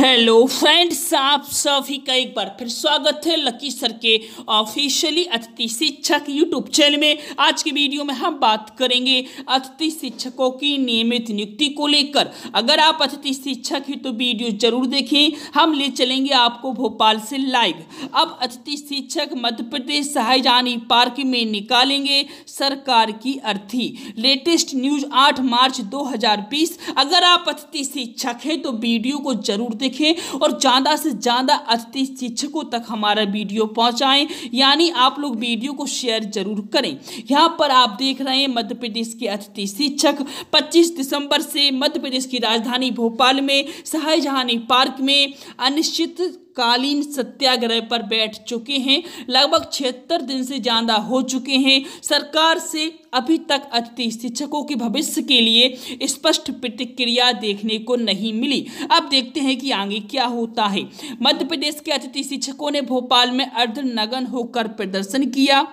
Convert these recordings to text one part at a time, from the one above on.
hello friends आप सभी का एक बार फिर स्वागत है लकी सर के ऑफिशियली अतिथि शिक्षक यूट्यूब चैनल में आज की वीडियो में हम बात करेंगे अतिथि शिक्षकों की नियमित नियुक्ति को लेकर अगर आप अतिथि शिक्षक हैं तो वीडियो जरूर देखें हम ले चलेंगे आपको भोपाल से लाइव अब अतिथि शिक्षक मध्य प्रदेश शाहजहानी पार्क में निकालेंगे सरकार की अर्थी लेटेस्ट न्यूज आठ मार्च दो अगर आप अतिथि शिक्षक हैं तो वीडियो को जरूर देखें देखें और ज़्यादा से ज़्यादा अतिथि शिक्षकों तक हमारा वीडियो पहुँचाएँ यानी आप लोग वीडियो को शेयर जरूर करें यहाँ पर आप देख रहे हैं मध्य प्रदेश के अतिथि शिक्षक पच्चीस दिसंबर से मध्य प्रदेश की राजधानी भोपाल में शाहजहानी पार्क में अनिश्चित शीतकालीन सत्याग्रह पर बैठ चुके हैं लगभग छिहत्तर दिन से ज़्यादा हो चुके हैं सरकार से अभी तक अतिथि शिक्षकों के भविष्य के लिए स्पष्ट प्रतिक्रिया देखने को नहीं मिली अब देखते हैं कि आगे क्या होता है मध्य प्रदेश के अतिथि शिक्षकों ने भोपाल में अर्ध नगन होकर प्रदर्शन किया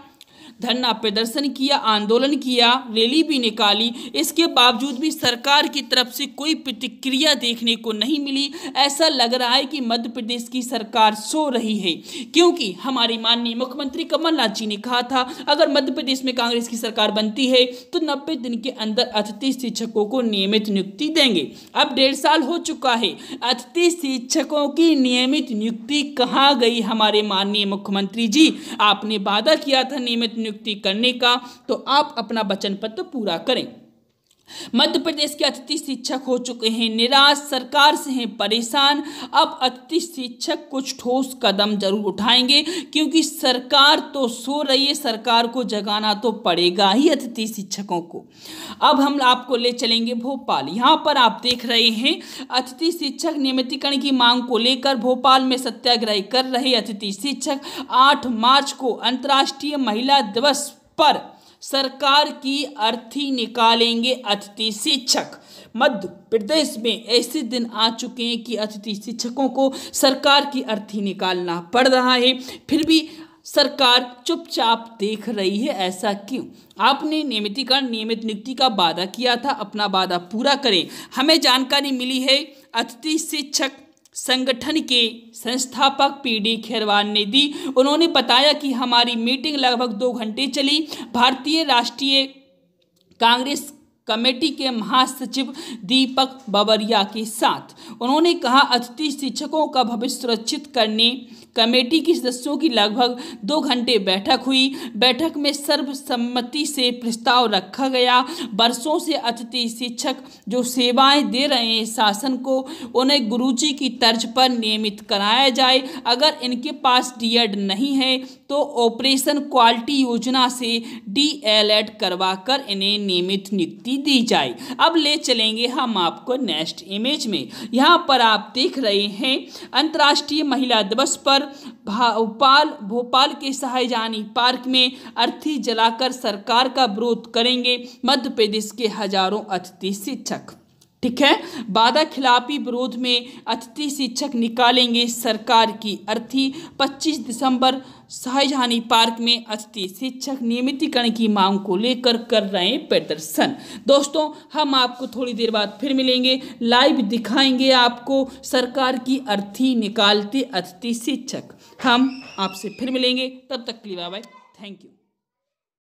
धरना प्रदर्शन किया आंदोलन किया रैली भी निकाली इसके बावजूद भी सरकार की तरफ से कोई प्रतिक्रिया देखने को नहीं मिली ऐसा लग रहा है कि मध्य प्रदेश की सरकार सो रही है क्योंकि हमारे माननीय मुख्यमंत्री कमलनाथ जी ने कहा था अगर मध्य प्रदेश में कांग्रेस की सरकार बनती है तो नब्बे दिन के अंदर अतिथि शिक्षकों को नियमित नियुक्ति देंगे अब डेढ़ साल हो चुका है अतिथि शिक्षकों की नियमित नियुक्ति कहाँ गई हमारे माननीय मुख्यमंत्री जी आपने वादा किया था नियमित नियुक्ति करने का तो आप अपना वचन पत्र पूरा करें मध्य प्रदेश के अतिथि शिक्षक हो चुके हैं निराश सरकार से हैं परेशान अब अतिथि शिक्षक कुछ ठोस कदम जरूर उठाएंगे क्योंकि सरकार तो सो रही है सरकार को जगाना तो पड़ेगा ही अतिथि शिक्षकों को अब हम आपको ले चलेंगे भोपाल यहाँ पर आप देख रहे हैं अतिथि शिक्षक नियमितीकरण की मांग को लेकर भोपाल में सत्याग्रह कर रहे अतिथि शिक्षक आठ मार्च को अंतर्राष्ट्रीय महिला दिवस पर सरकार की अर्थी निकालेंगे अतिथि शिक्षक मध्य प्रदेश में ऐसे दिन आ चुके हैं कि अतिथि शिक्षकों को सरकार की अर्थी निकालना पड़ रहा है फिर भी सरकार चुपचाप देख रही है ऐसा क्यों आपने नियमितीकरण नियमित नियुक्ति का वादा किया था अपना वादा पूरा करें हमें जानकारी मिली है अतिथि शिक्षक संगठन के संस्थापक पीडी खेरवान ने दी उन्होंने बताया कि हमारी मीटिंग लगभग दो घंटे चली भारतीय राष्ट्रीय कांग्रेस कमेटी के महासचिव दीपक बबरिया के साथ उन्होंने कहा अतिथि शिक्षकों का भविष्य सुरक्षित करने कमेटी के सदस्यों की लगभग दो घंटे बैठक हुई बैठक में सर्वसम्मति से प्रस्ताव रखा गया वर्षों से अतिथि शिक्षक जो सेवाएं दे रहे हैं शासन को उन्हें गुरुजी की तर्ज पर नियमित कराया जाए अगर इनके पास डीएड नहीं है तो ऑपरेशन क्वालिटी योजना से डीएलएड करवाकर इन्हें नियमित नियुक्ति दी जाए अब ले चलेंगे हम आपको नेक्स्ट इमेज में यहाँ पर आप देख रहे हैं अंतर्राष्ट्रीय महिला दिवस पर भोपाल भोपाल के शाहजहानी पार्क में अर्थी जलाकर सरकार का विरोध करेंगे मध्य प्रदेश के हजारों अतिथि शिक्षक ठीक है बाधा खिलाफी विरोध में अतिथि शिक्षक निकालेंगे सरकार की अर्थी 25 दिसंबर शाहजहानी पार्क में अतिथि शिक्षक नियमितीकरण की मांग को लेकर कर रहे हैं प्रदर्शन दोस्तों हम आपको थोड़ी देर बाद फिर मिलेंगे लाइव दिखाएंगे आपको सरकार की अर्थी निकालते अतिथि शिक्षक हम आपसे फिर मिलेंगे तब तक के लिए बाय थैंक यू